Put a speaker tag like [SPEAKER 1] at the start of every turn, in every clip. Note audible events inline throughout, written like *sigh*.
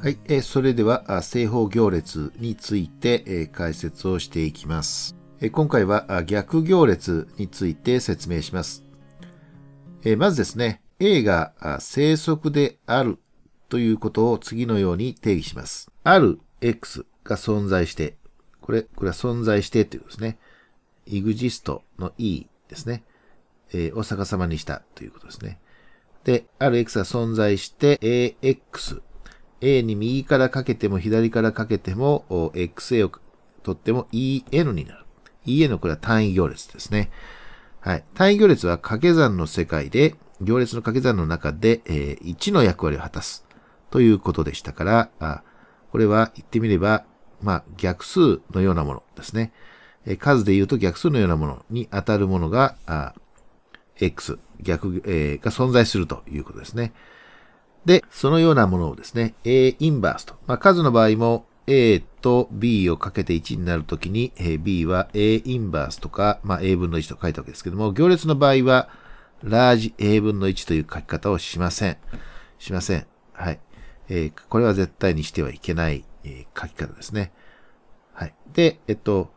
[SPEAKER 1] はい、えー、それでは正方行列について、えー、解説をしていきます。えー、今回は逆行列について説明します。えー、まずですね、A が正則であるということを次のように定義します。ある X が存在して、これ、これは存在してということですね。exist の E ですね。えー、を逆さまにしたということですね。で、ある X が存在して AX A に右からかけても左からかけても、XA をとっても EN になる。EN これは単位行列ですね。はい。単位行列は掛け算の世界で、行列の掛け算の中で、え1の役割を果たすということでしたから、あこれは言ってみれば、まあ、逆数のようなものですね。え数で言うと逆数のようなものに当たるものが、X、逆、えー、が存在するということですね。で、そのようなものをですね、A インバースと。まあ、数の場合も A と B をかけて1になるときに、B は A インバースとか、まあ、A 分の1と書いたわけですけども、行列の場合は、ラージ A 分の1という書き方をしません。しません。はい。えー、これは絶対にしてはいけない、えー、書き方ですね。はい。で、えっと、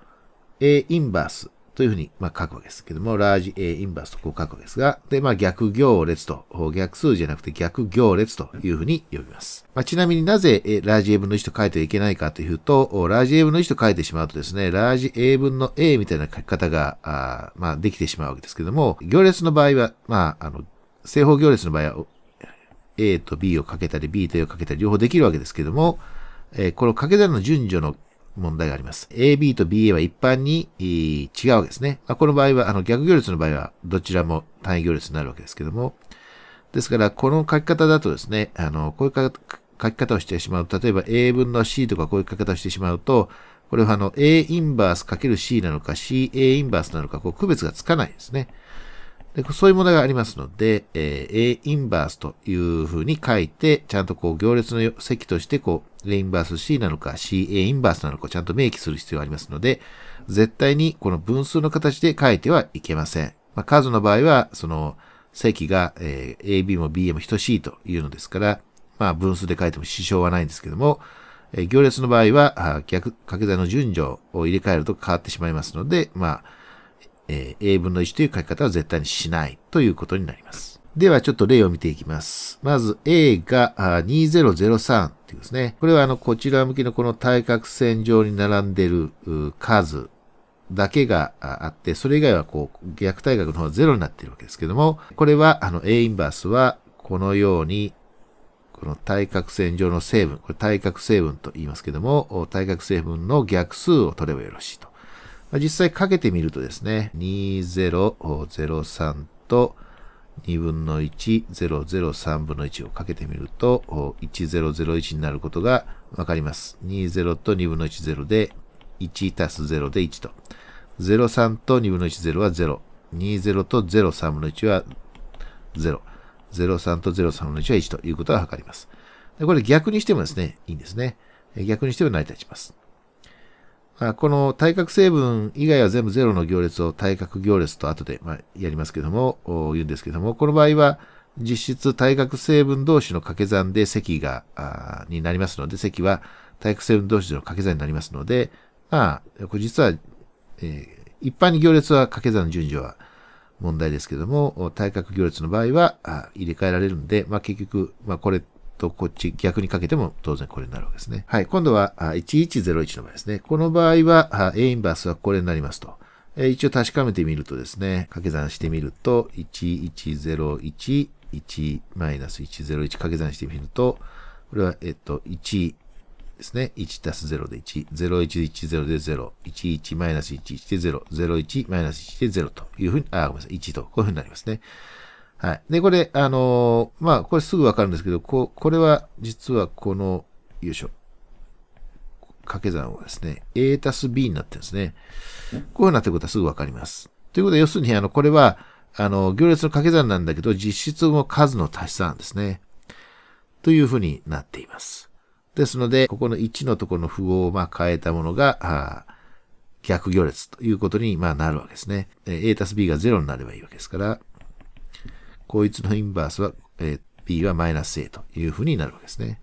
[SPEAKER 1] A インバースというふうに、まあ、書くわけですけども、ラージ A インバースとこう書くわけですが、で、まあ、逆行列と、逆数じゃなくて逆行列というふうに呼びます。まあ、ちなみになぜ、ラージ A 分の1と書いてはいけないかというと、ラージ A 分の1と書いてしまうとですね、ラージ A 分の A みたいな書き方が、あまあ、できてしまうわけですけども、行列の場合は、まあ、あの、正方行列の場合は、A と B をかけたり、B と A をかけたり、両方できるわけですけども、えー、この掛け算の順序の問題があります。AB と BA は一般に違うわけですね。まこの場合は、あの逆行列の場合はどちらも単位行列になるわけですけども、ですから、この書き方だとですね、あの、こういう書き方をしてしまう。例えば、A 分の C とかこういう書き方をしてしまうと、これはあの、A インバース ×C なのか CA インバースなのか、こう区別がつかないですね。でそういうものがありますので、えー、A インバースというふうに書いて、ちゃんとこう行列の積として、こう、A インバース C なのか CA インバースなのかちゃんと明記する必要がありますので、絶対にこの分数の形で書いてはいけません。まあ、数の場合は、その、積が、えー、AB も BA も等しいというのですから、まあ、分数で書いても支障はないんですけども、えー、行列の場合は、逆、掛け算の順序を入れ替えると変わってしまいますので、まあ、えー、a 分の1という書き方は絶対にしないということになります。ではちょっと例を見ていきます。まず A が2003っていうですね。これはあのこちら向きのこの対角線上に並んでる数だけがあって、それ以外はこう逆対角の方は0になっているわけですけども、これはあの A インバースはこのようにこの対角線上の成分、これ対角成分と言いますけども、対角成分の逆数を取ればよろしいと。実際かけてみるとですね、2003と2分の1、003分の1をかけてみると、1001になることがわかります。20と2分の1、0で、1たす0で1と。03と2分の1、0は0。20と03分の1は0。03と03分の1は1ということがわかりますこれ逆にしてもですね、いいんですね。逆にしても成り立ちます。この対角成分以外は全部0の行列を対角行列と後で、まやりますけども、言うんですけども、この場合は実質対角成分同士の掛け算で積が、になりますので、積は対角成分同士の掛け算になりますので、まあ、これ実は、えー、一般に行列は掛け算の順序は問題ですけども、対角行列の場合は入れ替えられるんで、まあ結局、まあこれとこっち逆にかけても当然これになるわけですね。はい。今度は1101の場合ですね。この場合は A インバースはこれになりますと。一応確かめてみるとですね、掛け算してみると、1101、1マイナス101掛け算してみると、これは、えっと、1ですね。1たす0で1、0110で0、11マイナス11で0、01マイナス1で0というふうに、あ、ごめんなさい、1と、こういうふうになりますね。はい。で、これ、あのー、まあ、これすぐわかるんですけど、ここれは、実はこの、よいしょ。掛け算はですね、A たす B になってるんですね。こういうなってることはすぐわかります。ということは、要するに、あの、これは、あの、行列の掛け算なんだけど、実質も数の足し算ですね。というふうになっています。ですので、ここの1のところの符号をまあ変えたものが、逆行列ということにまあなるわけですね。A たす B が0になればいいわけですから、こいつのインバースは、えー、p はマイナス a というふうになるわけですね。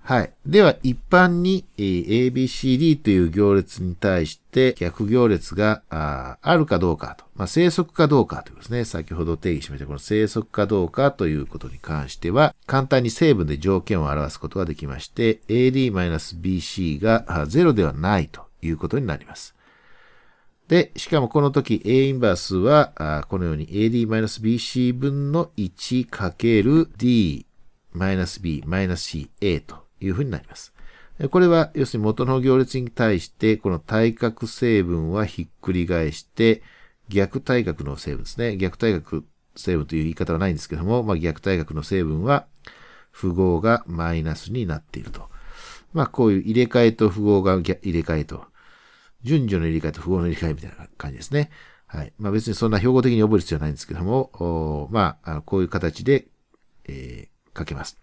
[SPEAKER 1] はい。では、一般に ABCD という行列に対して逆行列があるかどうかと、まあ、生息かどうかということですね。先ほど定義しました、この生息かどうかということに関しては、簡単に成分で条件を表すことができまして、AD-BC が0ではないということになります。で、しかもこの時 A インバースは、このように AD-BC 分の 1×D-B-CA というふうになります。これは、要するに元の行列に対して、この対角成分はひっくり返して、逆対角の成分ですね。逆対角成分という言い方はないんですけども、まあ、逆対角の成分は、符号がマイナスになっていると。まあ、こういう入れ替えと符号が入れ替えと。順序の理解と符号の理解みたいな感じですね。はい。まあ別にそんな標語的に覚える必要はないんですけども、まあ、こういう形で、えー、書けます。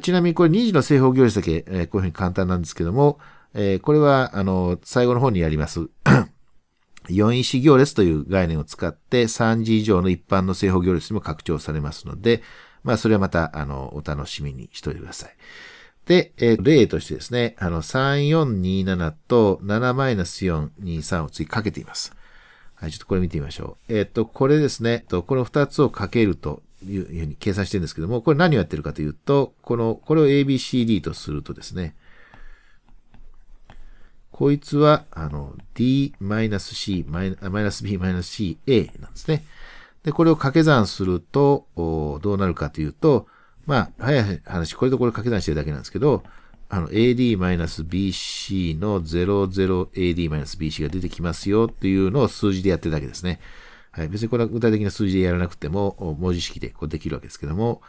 [SPEAKER 1] ちなみにこれ2次の正方行列だけ、えー、こういうふうに簡単なんですけども、えー、これは、あの、最後の方にやります。4 *coughs* 因行列という概念を使って3次以上の一般の正方行列にも拡張されますので、まあそれはまた、あの、お楽しみにしておいてください。で、えー、例としてですね、あの、3427と7-423を次かけています。はい、ちょっとこれ見てみましょう。えっ、ー、と、これですね、と、この2つをかけるというふうに計算してるんですけども、これ何をやってるかというと、この、これを ABCD とするとですね、こいつは、あの、D-C、-B-C、A なんですね。で、これを掛け算すると、どうなるかというと、まあ、早い話、これとこれ掛け算してるだけなんですけど、あの、AD-BC の 00AD-BC が出てきますよっていうのを数字でやってるだけですね。はい。別にこれは具体的な数字でやらなくても、文字式でこうできるわけですけども。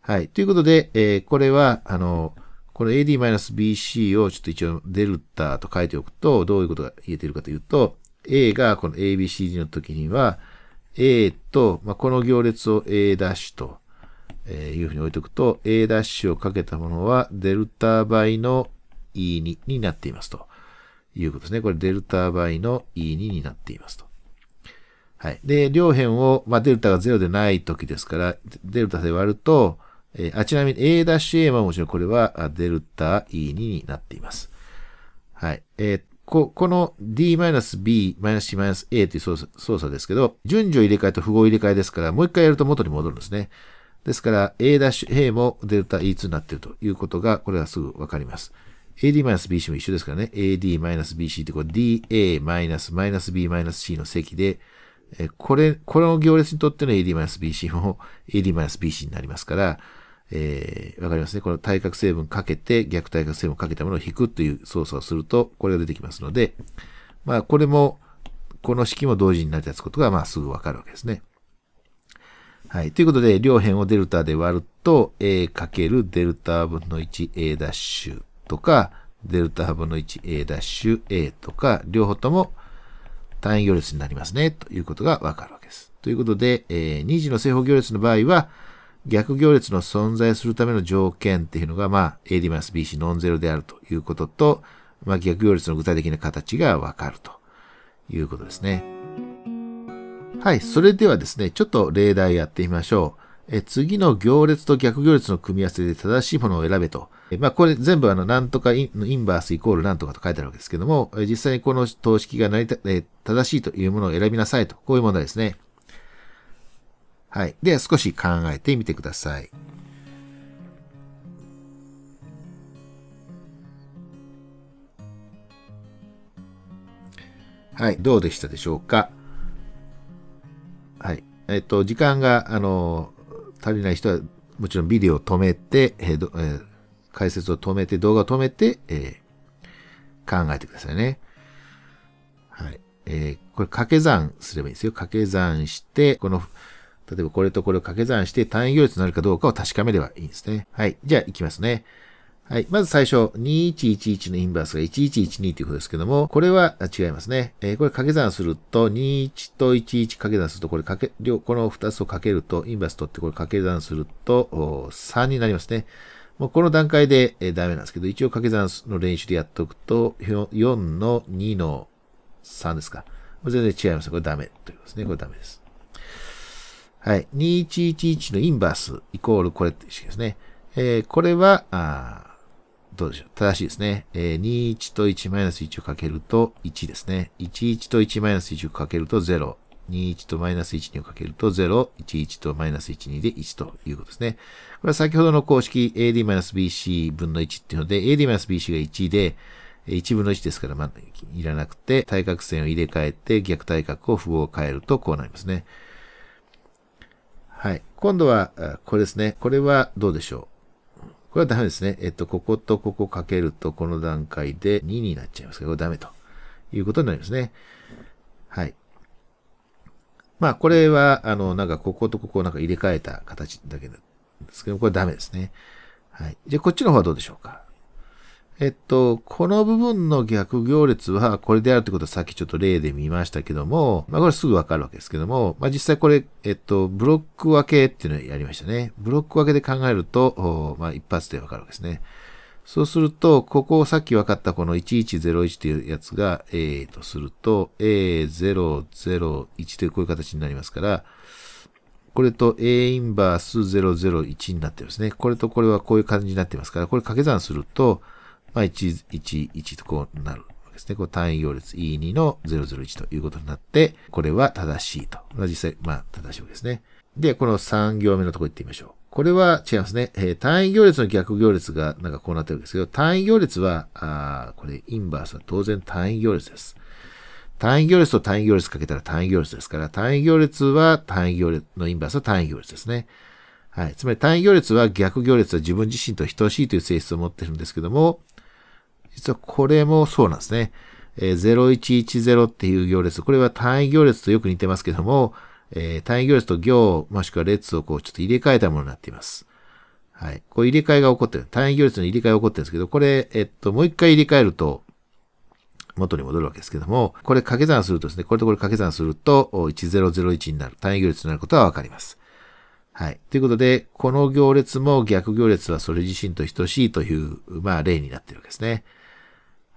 [SPEAKER 1] はい。ということで、えー、これは、あの、この AD-BC をちょっと一応デルタと書いておくと、どういうことが言えてるかというと、A がこの ABCD の時には、A と、まあ、この行列を A' と、えー、いうふうに置いておくと、A' ダッシュをかけたものは、デルタ倍の E2 になっていますということですね。これ、デルタ倍の E2 になっていますと。はい。で、両辺を、まあ、デルタが0でない時ですから、デルタで割ると、えー、あちなみに A'A はもちろんこれはデルタ E2 になっています。はい。えー、こ、この D-B-C-A という操作ですけど、順序入れ替えと符号入れ替えですから、もう一回やると元に戻るんですね。ですから A'A もデルタ E2 になっているということが、これはすぐわかります。AD-BC も一緒ですからね。AD-BC ってこれ DA-B-C の積で、これ、この行列にとっての AD-BC も AD-BC になりますから、えー、わかりますね。この対角成分かけて、逆対角成分かけたものを引くという操作をすると、これが出てきますので、まあ、これも、この式も同時に成り立つことが、まあ、すぐわかるわけですね。はい。ということで、両辺をデルタで割ると、a かけるデルタ分の 1a ダッシュとか、デルタ分の 1a ダッシュ a とか、両方とも単位行列になりますね、ということがわかるわけです。ということで、えー、2次の正方行列の場合は、逆行列の存在するための条件っていうのが、まあ、AD マス BC ノンゼロであるということと、まあ、逆行列の具体的な形がわかるということですね。はい、それではですね、ちょっと例題やってみましょう。え次の行列と逆行列の組み合わせで正しいものを選べと。えまあ、これ全部あの、なんとかインインバースイコールなんとかと書いてあるわけですけども、え実際にこの等式が成りえ正しいというものを選びなさいと。こういう問題ですね。はい。では少し考えてみてください。はい、どうでしたでしょうか。はい。えっと、時間が、あの、足りない人は、もちろんビデオを止めて、えー、えー、解説を止めて、動画を止めて、えー、考えてくださいね。はい。えー、これ掛け算すればいいんですよ。掛け算して、この、例えばこれとこれを掛け算して単位行列になるかどうかを確かめればいいんですね。はい。じゃあ行きますね。はい。まず最初、2111のインバースが1112ということですけども、これは違いますね。えー、これ掛け算すると、21と11掛け算すると、これ掛け、両、この2つを掛けると、インバース取ってこれ掛け算すると、3になりますね。もうこの段階で、えー、ダメなんですけど、一応掛け算の練習でやっておくと、4の2の3ですか。全然違います。これダメということですね。これダメです。はい。2111のインバースイコールこれって意識式ですね。えー、これは、あどうでしょう。正しいですね。えー、21と1マイナス1をかけると1ですね。11と1マイナス1をかけると0。21とマイナス12をかけると0、11とマイナス12で1ということですね。これは先ほどの公式 AD-BC 分の1っていうので、AD-BC が1で、1分の1ですから、まあ、いらなくて、対角線を入れ替えて、逆対角を符号を変えるとこうなりますね。はい。今度は、これですね。これはどうでしょう。これはダメですね。えっと、こことここかけると、この段階で2になっちゃいますけど、これダメということになりますね。はい。まあ、これは、あの、なんか、こことここをなんか入れ替えた形だけですけど、これダメですね。はい。じゃあ、こっちの方はどうでしょうか。えっと、この部分の逆行列はこれであるってことはさっきちょっと例で見ましたけども、まあこれすぐわかるわけですけども、まあ実際これ、えっと、ブロック分けっていうのをやりましたね。ブロック分けで考えると、まあ一発でわかるわけですね。そうすると、ここをさっき分かったこの1101というやつが A とすると、A001 というこういう形になりますから、これと A インバース001になってますね。これとこれはこういう感じになってますから、これ掛け算すると、まあ、111とこうなるわけですね。こう単位行列 E2 の001ということになって、これは正しいと。実際、まあ、正しいわけですね。で、この3行目のとこ行ってみましょう。これは違いますね。えー、単位行列の逆行列がなんかこうなってるんですけど、単位行列は、あこれインバースは当然単位行列です。単位行列と単位行列かけたら単位行列ですから、単位行列は単位行列のインバースは単位行列ですね。はい。つまり単位行列は逆行列は自分自身と等しいという性質を持ってるんですけども、実はこれもそうなんですね。えー、0110っていう行列。これは単位行列とよく似てますけども、えー、単位行列と行、もしくは列をこうちょっと入れ替えたものになっています。はい。こう入れ替えが起こってる。単位行列の入れ替えが起こってるんですけど、これ、えっと、もう一回入れ替えると、元に戻るわけですけども、これ掛け算するとですね、これとこれ掛け算すると、1001になる。単位行列になることはわかります。はい。ということで、この行列も逆行列はそれ自身と等しいという、まあ、例になってるわけですね。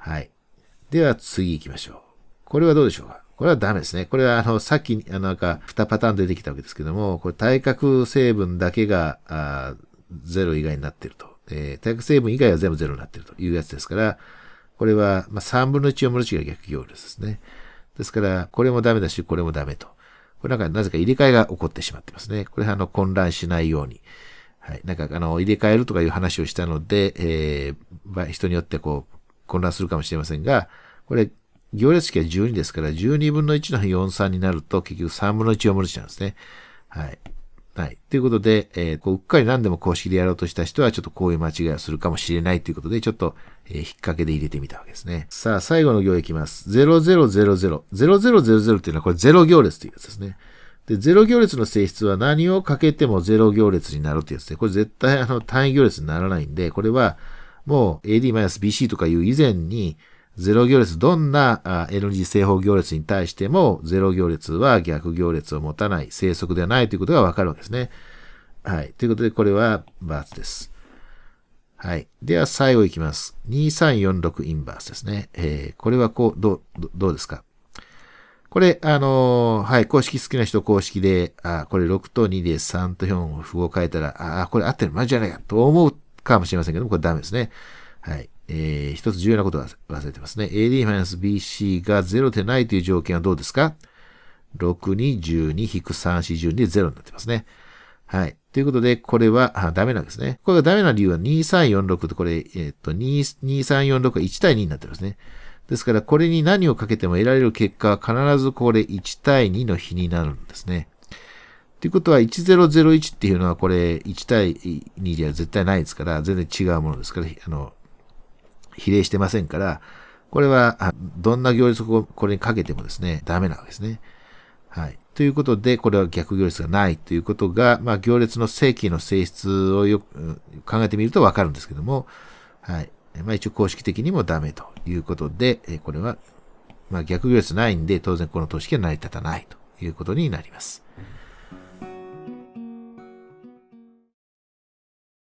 [SPEAKER 1] はい。では次行きましょう。これはどうでしょうかこれはダメですね。これはあの、さっき、あの、なんか、2パターン出てきたわけですけども、これ対角成分だけが、あ0以外になってると。えー、対角成分以外は全部0になってるというやつですから、これは、まあ、3分の1をもる違が逆行列ですね。ですから、これもダメだし、これもダメと。これなんか、なぜか入れ替えが起こってしまってますね。これはあの、混乱しないように。はい。なんか、あの、入れ替えるとかいう話をしたので、えー、人によってこう、混乱するかもしれませんが、これ、行列式は12ですから、12分の1の43になると、結局3分の1を戻しちゃうんですね。はい。はい。ということで、えー、こううっかり何でも公式でやろうとした人は、ちょっとこういう間違いをするかもしれないということで、ちょっと、えー、引っ掛けで入れてみたわけですね。さあ、最後の行いきます。0000。0000っていうのは、これ0行列というやつですね。で、0行列の性質は何をかけても0行列になるというやつで、これ絶対あの単位行列にならないんで、これは、もう AD-BC とかいう以前に、0行列、どんな LG 正方行列に対しても、0行列は逆行列を持たない、正則ではないということがわかるわけですね。はい。ということで、これはバーツです。はい。では、最後いきます。2346インバースですね。えー、これはこう、どう、どうですかこれ、あのー、はい、公式好きな人公式で、あ、これ6と2で3と4を符号変えたら、あ、これ合ってる、マジじゃないかと思うかもしれませんけども、これダメですね。はい。えー、一つ重要なことは忘れてますね。AD マイナス BC が0でないという条件はどうですか ?6 に12 3、4、12で0になってますね。はい。ということで、これはダメなんですね。これがダメな理由は2346とこれ、えっ、ー、と、2346が1対2になってますね。ですから、これに何をかけても得られる結果は必ずこれ1対2の比になるんですね。ということは、1001っていうのは、これ、1対2では絶対ないですから、全然違うものですから、あの、比例してませんから、これは、どんな行列をこれにかけてもですね、ダメなわけですね。はい。ということで、これは逆行列がないということが、まあ、行列の正規の性質をよく考えてみるとわかるんですけども、はい。まあ、一応公式的にもダメということで、これは、まあ、逆行列ないんで、当然この等式は成り立たないということになります。